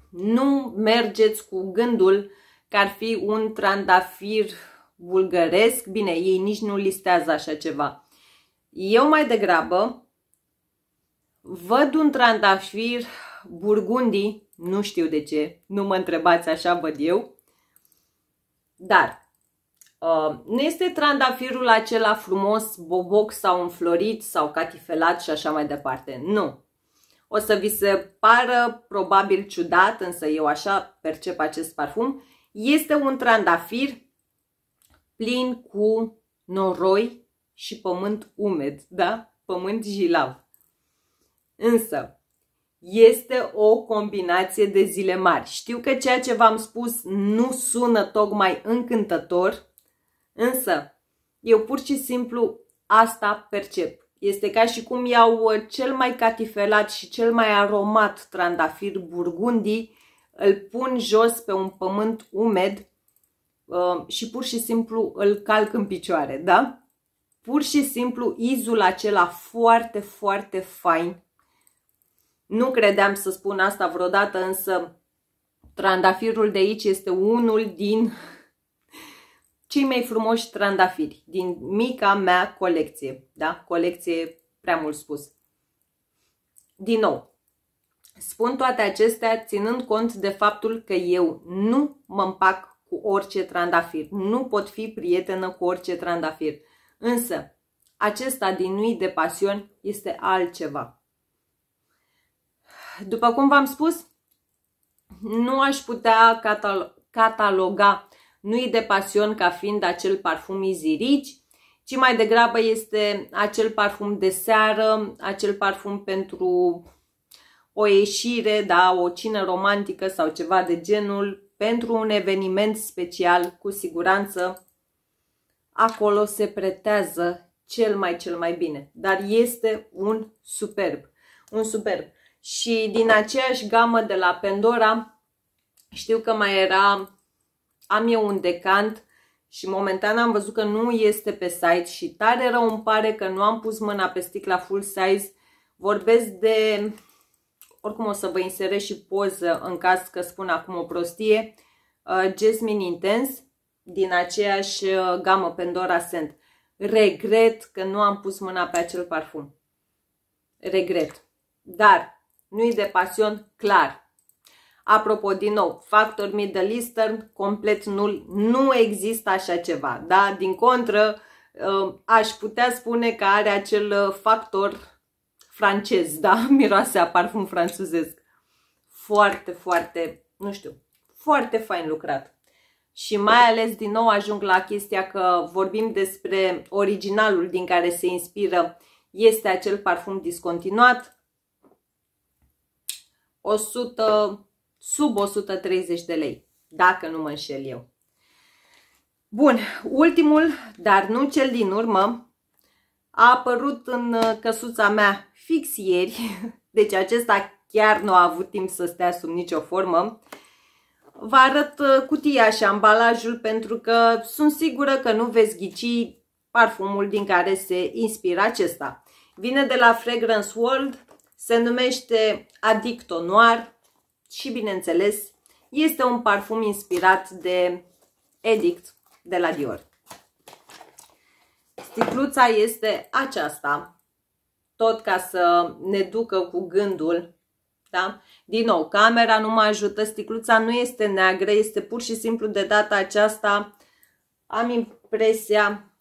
Nu mergeți cu gândul că ar fi un trandafir uh, vulgăresc, bine, ei nici nu listează așa ceva. Eu mai degrabă văd un trandafir burgundii, nu știu de ce, nu mă întrebați așa, văd eu, dar uh, nu este trandafirul acela frumos, boboc sau înflorit sau catifelat și așa mai departe. Nu, o să vi se pară probabil ciudat, însă eu așa percep acest parfum. Este un trandafir plin cu noroi și pământ umed, da? Pământ jilav. Însă, este o combinație de zile mari. Știu că ceea ce v-am spus nu sună tocmai încântător, însă eu pur și simplu asta percep. Este ca și cum iau uh, cel mai catifelat și cel mai aromat trandafir burgundii, îl pun jos pe un pământ umed Um, și pur și simplu îl calc în picioare, da? Pur și simplu izul acela foarte, foarte fain. Nu credeam să spun asta vreodată, însă trandafirul de aici este unul din cei mai frumoși trandafiri din mica mea colecție, da? Colecție prea mult spus. Din nou, spun toate acestea ținând cont de faptul că eu nu mă împac cu orice trandafir. Nu pot fi prietenă cu orice trandafir. Însă, acesta din nui de pasiuni este altceva. După cum v-am spus, nu aș putea cataloga nui de pasiuni ca fiind acel parfum izirici, ci mai degrabă este acel parfum de seară, acel parfum pentru o ieșire, da, o cină romantică sau ceva de genul, pentru un eveniment special, cu siguranță acolo se pretează cel mai cel mai bine, dar este un superb, un superb. Și din aceeași gamă de la Pandora, știu că mai era, am eu un decant și momentan am văzut că nu este pe site și tare rău îmi pare că nu am pus mâna pe sticla full size. Vorbesc de oricum o să vă inserez și poză în caz că spun acum o prostie. Uh, Jasmine Intense din aceeași uh, gamă Pandora Scent. Regret că nu am pus mâna pe acel parfum. Regret. Dar nu e de pasion clar. Apropo, din nou, factor middle eastern, complet nul, nu există așa ceva. Da? Din contră, uh, aș putea spune că are acel factor francez, da? Miroase a parfum franțuzesc. Foarte, foarte, nu știu, foarte fain lucrat. Și mai ales, din nou, ajung la chestia că vorbim despre originalul din care se inspiră. Este acel parfum discontinuat. 100, sub 130 de lei, dacă nu mă înșel eu. Bun, ultimul, dar nu cel din urmă, a apărut în uh, căsuța mea fix ieri, deci acesta chiar nu a avut timp să stea sub nicio formă. Vă arăt uh, cutia și ambalajul pentru că sunt sigură că nu veți ghici parfumul din care se inspiră acesta. Vine de la Fragrance World, se numește Adicto Noir și bineînțeles este un parfum inspirat de Edict de la Dior. Sticluța este aceasta, tot ca să ne ducă cu gândul. Da? Din nou, camera nu mă ajută, sticluța nu este neagră, este pur și simplu de data aceasta, am impresia...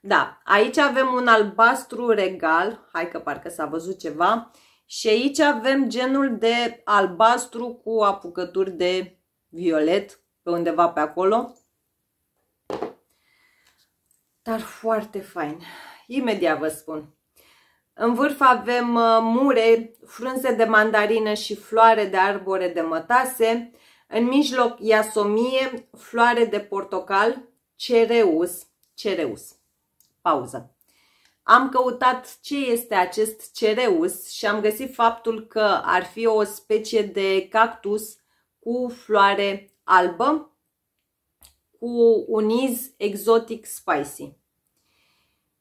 Da, aici avem un albastru regal, hai că parcă s-a văzut ceva, și aici avem genul de albastru cu apucături de violet, pe undeva pe acolo dar foarte fain. Imediat vă spun. În vârf avem uh, mure, frunze de mandarină și floare de arbore de mătase. În mijloc iasomie, floare de portocal, cereus, cereus. Pauză. Am căutat ce este acest cereus și am găsit faptul că ar fi o specie de cactus cu floare albă, cu un iz exotic spicy.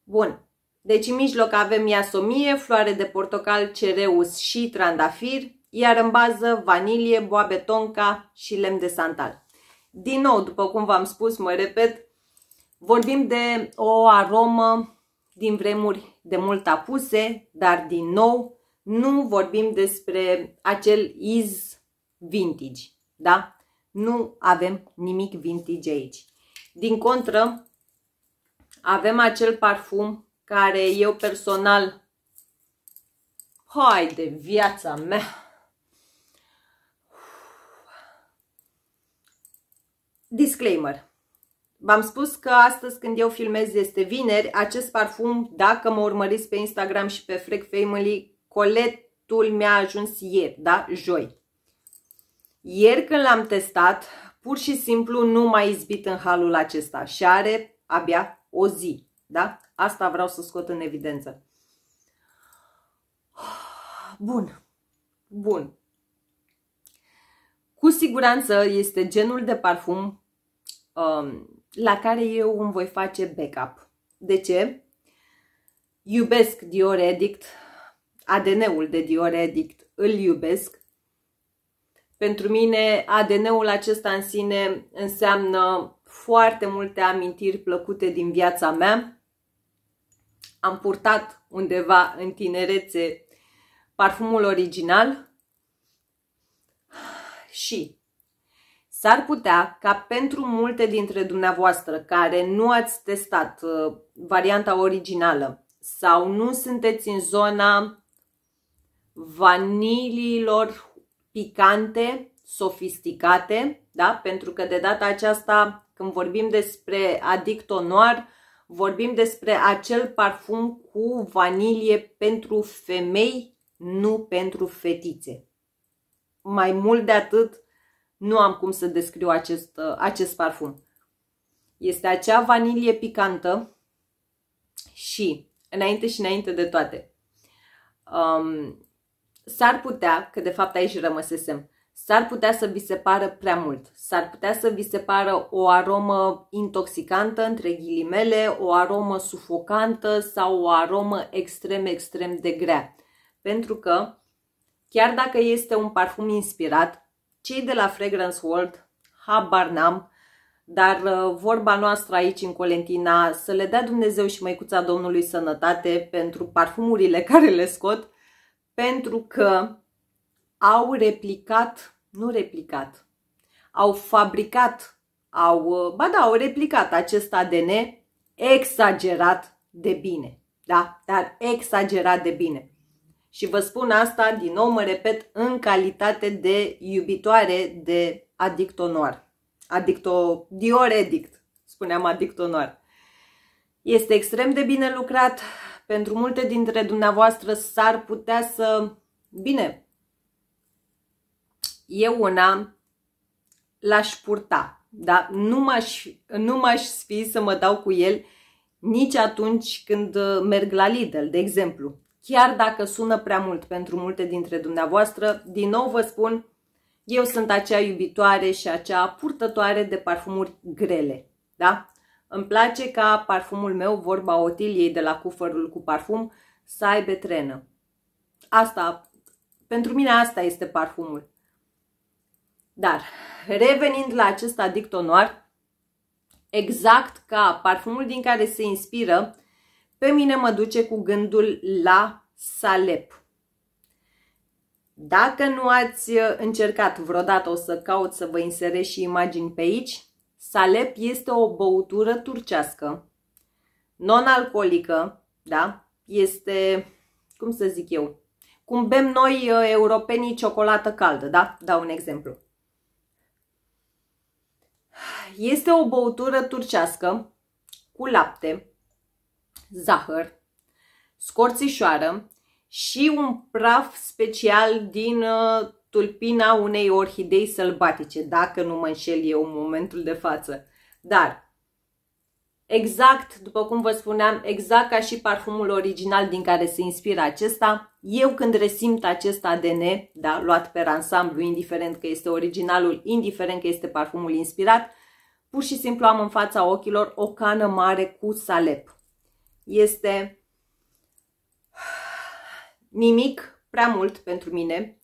Bun, deci în mijloc avem iasomie, floare de portocal, cereus și trandafir, iar în bază vanilie, boabe tonka și lemn de santal. Din nou, după cum v-am spus, mă repet, vorbim de o aromă din vremuri de mult apuse, dar din nou nu vorbim despre acel iz vintage, da? Nu avem nimic vintage aici. Din contră, avem acel parfum care eu personal, hai de viața mea, Disclaimer. V-am spus că astăzi când eu filmez este vineri, acest parfum, dacă mă urmăriți pe Instagram și pe Freak Family, coletul mi-a ajuns ieri, da? Joi. Ieri când l-am testat, pur și simplu nu m-a izbit în halul acesta și are abia o zi. Da? Asta vreau să scot în evidență. Bun. Bun. Cu siguranță este genul de parfum um, la care eu îmi voi face backup. De ce? Iubesc Dior Edict, ADN-ul de Dior Edict îl iubesc pentru mine, ADN-ul acesta în sine înseamnă foarte multe amintiri plăcute din viața mea. Am purtat undeva în tinerețe parfumul original și S-ar putea ca pentru multe dintre dumneavoastră care nu ați testat uh, varianta originală sau nu sunteți în zona vaniliilor picante, sofisticate, da? pentru că de data aceasta când vorbim despre Adicto Noir, vorbim despre acel parfum cu vanilie pentru femei, nu pentru fetițe. Mai mult de atât, nu am cum să descriu acest, acest parfum. Este acea vanilie picantă și, înainte și înainte de toate, um, S-ar putea, că de fapt aici rămăsesem, s-ar putea să vi se pară prea mult, s-ar putea să vi se pară o aromă intoxicantă, între ghilimele, o aromă sufocantă sau o aromă extrem, extrem de grea. Pentru că, chiar dacă este un parfum inspirat, cei de la Fragrance World, habar n-am, dar uh, vorba noastră aici în Colentina, să le dea Dumnezeu și Măicuța Domnului sănătate pentru parfumurile care le scot, pentru că au replicat, nu replicat, au fabricat, au, uh, ba da, au replicat acest ADN exagerat de bine. Da, dar exagerat de bine. Și vă spun asta, din nou mă repet, în calitate de iubitoare de adictonoar. Adicto, dior spuneam adictonoar. Este extrem de bine lucrat, pentru multe dintre dumneavoastră s-ar putea să... Bine, eu una l-aș purta, dar nu m-aș, nu să mă dau cu el nici atunci când uh, merg la Lidl, de exemplu. Chiar dacă sună prea mult pentru multe dintre dumneavoastră, din nou vă spun, eu sunt acea iubitoare și acea purtătoare de parfumuri grele. Da? Îmi place ca parfumul meu, vorba Otiliei de la cufărul cu parfum, să aibă trenă. Asta, pentru mine asta este parfumul. Dar, revenind la acest adict onoar, exact ca parfumul din care se inspiră, pe mine mă duce cu gândul la Salep. Dacă nu ați încercat vreodată, o să caut să vă inserez și imagini pe aici, Salep este o băutură turcească, non-alcoolică, da? Este, cum să zic eu, cum bem noi uh, europenii ciocolată caldă, da? Dau un exemplu. Este o băutură turcească cu lapte, zahăr, scorțișoară și un praf special din uh, tulpina unei orhidei sălbatice, dacă nu mă înșel eu în momentul de față. Dar, exact, după cum vă spuneam, exact ca și parfumul original din care se inspiră acesta, eu când resimt acest ADN, da, luat pe ansamblu, indiferent că este originalul, indiferent că este parfumul inspirat, pur și simplu am în fața ochilor o cană mare cu salep. Este nimic prea mult pentru mine,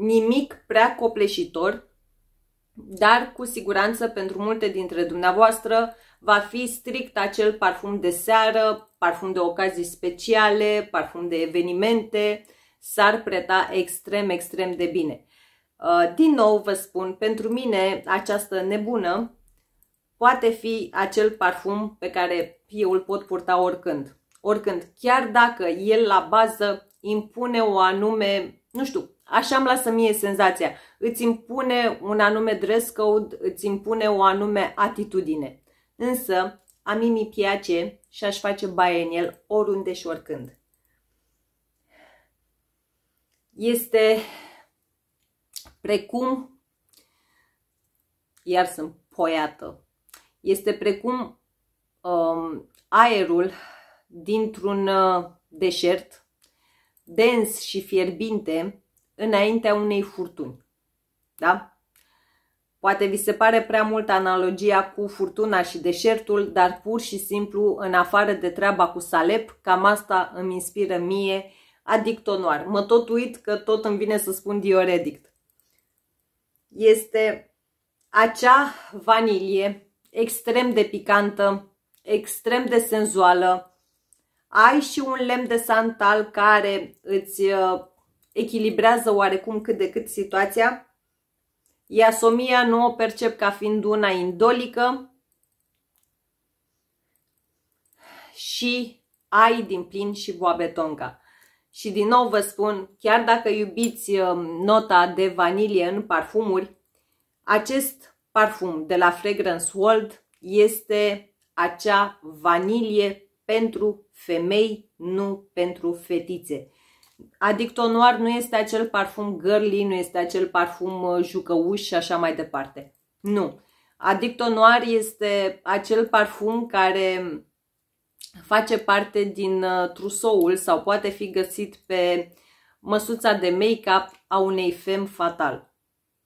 nimic prea copleșitor, dar cu siguranță pentru multe dintre dumneavoastră va fi strict acel parfum de seară, parfum de ocazii speciale, parfum de evenimente, s-ar preta extrem, extrem de bine. Uh, din nou vă spun, pentru mine această nebună poate fi acel parfum pe care eu îl pot purta oricând. Oricând, chiar dacă el la bază impune o anume, nu știu, Așa îmi lasă mie senzația. Îți impune un anume dress code, îți impune o anume atitudine. Însă, a mie mi piace și aș face baie în el oriunde și oricând. Este precum, iar sunt poiată, este precum um, aerul dintr-un uh, deșert dens și fierbinte înaintea unei furtuni. Da? Poate vi se pare prea mult analogia cu furtuna și deșertul, dar pur și simplu, în afară de treaba cu Salep, cam asta îmi inspiră mie adictonoar. Mă tot uit că tot îmi vine să spun dioredict. Este acea vanilie extrem de picantă, extrem de senzuală. Ai și un lemn de santal care îți uh, echilibrează oarecum cât de cât situația. Iasomia nu o percep ca fiind una indolică și ai din plin și boabetonca. Și din nou vă spun, chiar dacă iubiți um, nota de vanilie în parfumuri, acest parfum de la Fragrance World este acea vanilie pentru femei, nu pentru fetițe. Adictonoir nu este acel parfum girly, nu este acel parfum uh, jucăuș și așa mai departe. Nu. Adictonoir este acel parfum care face parte din uh, trusoul sau poate fi găsit pe măsuța de make-up a unei fem fatal.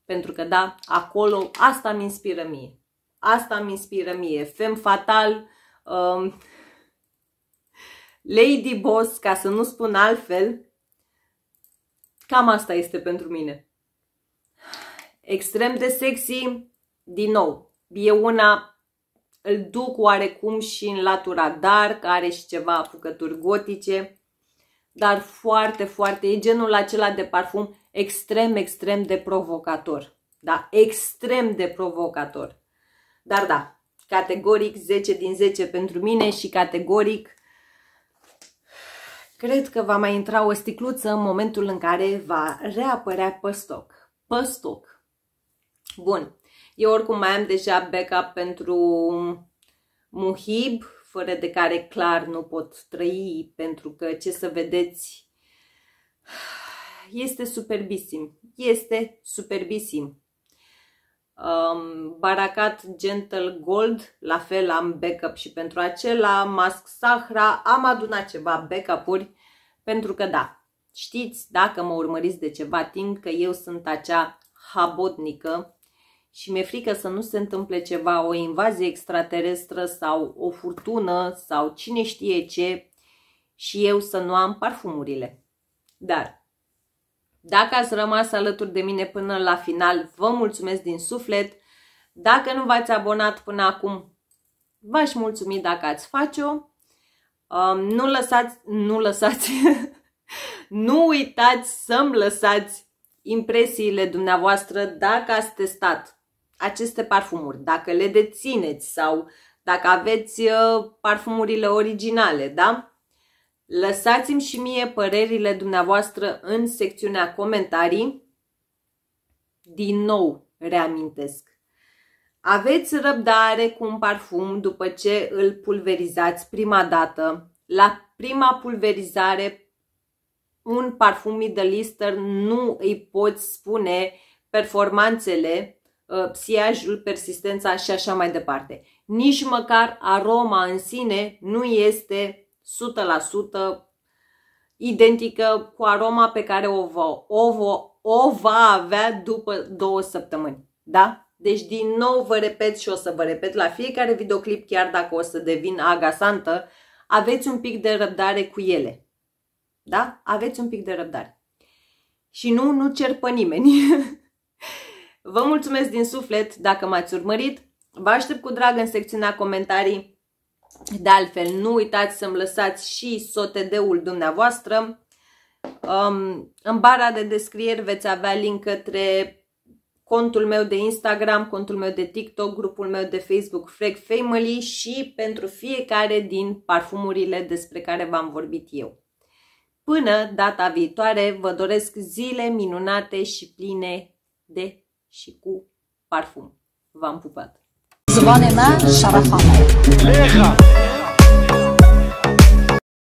Pentru că da, acolo asta mi inspiră mie. Asta mi inspiră mie. Fem fatal, um, Lady Boss, ca să nu spun altfel, Cam asta este pentru mine. Extrem de sexy, din nou, e una, îl duc oarecum și în latura dark, are și ceva apucături gotice, dar foarte, foarte, e genul acela de parfum extrem, extrem de provocator. Da, extrem de provocator. Dar da, categoric 10 din 10 pentru mine și categoric Cred că va mai intra o sticluță în momentul în care va reapărea păstoc. Păstoc. Bun. Eu oricum mai am deja backup pentru muhib, fără de care clar nu pot trăi, pentru că ce să vedeți, este superbisim. Este superbisim. Um, Baracat Gentle Gold, la fel am backup și pentru acela, Mask Sahra, am adunat ceva backup-uri pentru că da, știți dacă mă urmăriți de ceva timp că eu sunt acea habotnică și mi-e frică să nu se întâmple ceva, o invazie extraterestră sau o furtună sau cine știe ce și eu să nu am parfumurile. Dar dacă ați rămas alături de mine până la final, vă mulțumesc din suflet. Dacă nu v-ați abonat până acum, v-aș mulțumi dacă ați face-o. Um, nu lăsați, nu lăsați, nu uitați să-mi lăsați impresiile dumneavoastră dacă ați testat aceste parfumuri, dacă le dețineți sau dacă aveți uh, parfumurile originale, da? Lăsați-mi și mie părerile dumneavoastră în secțiunea comentarii. Din nou, reamintesc. Aveți răbdare cu un parfum după ce îl pulverizați prima dată. La prima pulverizare, un parfum Middle Eastern nu îi poți spune performanțele, uh, psiajul, persistența și așa mai departe. Nici măcar aroma în sine nu este 100% identică cu aroma pe care o va, o, va, o va avea după două săptămâni. Da? Deci din nou vă repet și o să vă repet la fiecare videoclip, chiar dacă o să devin agasantă, aveți un pic de răbdare cu ele. Da? Aveți un pic de răbdare. Și nu, nu cer pe nimeni. Vă mulțumesc din suflet dacă m-ați urmărit. Vă aștept cu drag în secțiunea comentarii de altfel, nu uitați să-mi lăsați și SOTD-ul dumneavoastră. Um, în bara de descriere veți avea link către contul meu de Instagram, contul meu de TikTok, grupul meu de Facebook Frag Family și pentru fiecare din parfumurile despre care v-am vorbit eu. Până data viitoare, vă doresc zile minunate și pline de și cu parfum. V-am pupat! زبان من شرف آمد